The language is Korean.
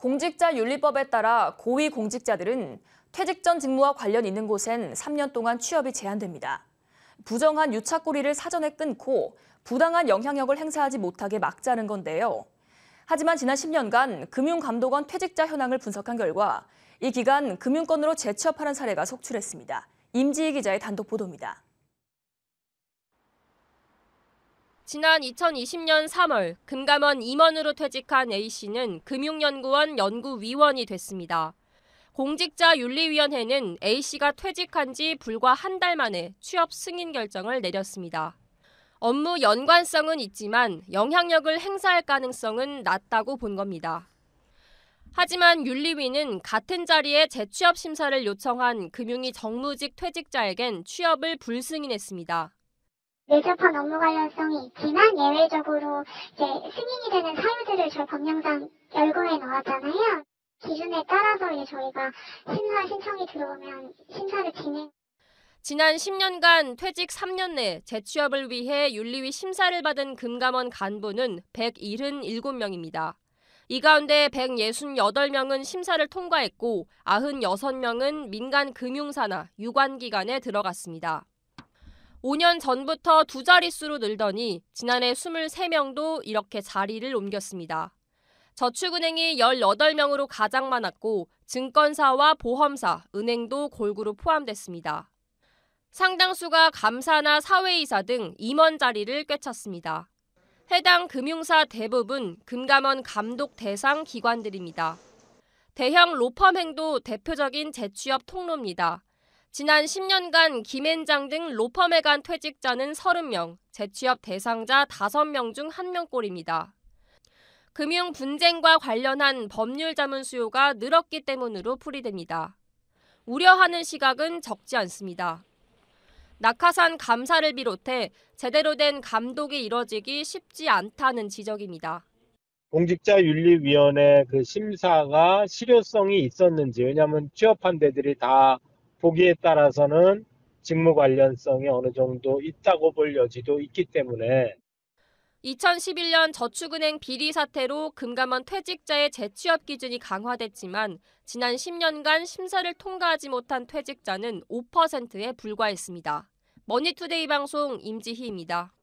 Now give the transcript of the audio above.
공직자윤리법에 따라 고위공직자들은 퇴직 전 직무와 관련 있는 곳엔 3년 동안 취업이 제한됩니다. 부정한 유착고리를 사전에 끊고 부당한 영향력을 행사하지 못하게 막자는 건데요. 하지만 지난 10년간 금융감독원 퇴직자 현황을 분석한 결과 이 기간 금융권으로 재취업하는 사례가 속출했습니다. 임지희 기자의 단독 보도입니다. 지난 2020년 3월 금감원 임원으로 퇴직한 A씨는 금융연구원 연구위원이 됐습니다. 공직자윤리위원회는 A씨가 퇴직한 지 불과 한 달 만에 취업 승인 결정을 내렸습니다. 업무 연관성은 있지만 영향력을 행사할 가능성은 낮다고 본 겁니다. 하지만 윤리위는 같은 자리에 재취업 심사를 요청한 금융위 정무직 퇴직자에겐 취업을 불승인했습니다. 레저한 업무 관련성이 있지만 예외적으로 이제 승인이 되는 사유들을 저희 법령상 열거해 놓았잖아요. 기준에 따라서 이제 저희가 심사 신청이 들어오면 심사를 진행. 지난 10년간 퇴직 3년 내 재취업을 위해 윤리위 심사를 받은 금감원 간부는 177명입니다. 이 가운데 168명은 심사를 통과했고 96명은 민간 금융사나 유관 기관에 들어갔습니다. 5년 전부터 두 자릿수로 늘더니 지난해 23명도 이렇게 자리를 옮겼습니다. 저축은행이 18명으로 가장 많았고 증권사와 보험사, 은행도 골고루 포함됐습니다. 상당수가 감사나 사회이사 등 임원 자리를 꿰찼습니다. 해당 금융사 대부분 금감원 감독 대상 기관들입니다. 대형 로펌 행도 대표적인 재취업 통로입니다. 지난 10년간 김앤장 등 로펌에 간 퇴직자는 30명, 재취업 대상자 5명 중 1명꼴입니다. 금융 분쟁과 관련한 법률 자문 수요가 늘었기 때문으로 풀이됩니다. 우려하는 시각은 적지 않습니다. 낙하산 감사를 비롯해 제대로 된 감독이 이뤄지기 쉽지 않다는 지적입니다. 공직자윤리위원회 그 심사가 실효성이 있었는지 왜냐하면 취업한 데들이 다 보기에 따라서는 직무 관련성이 어느 정도 있다고 볼 여지도 있기 때문에 2011년 저축은행 비리 사태로 금감원 퇴직자의 재취업 기준이 강화됐지만 지난 10년간 심사를 통과하지 못한 퇴직자는 5%에 불과했습니다. 머니투데이 방송 임지희입니다.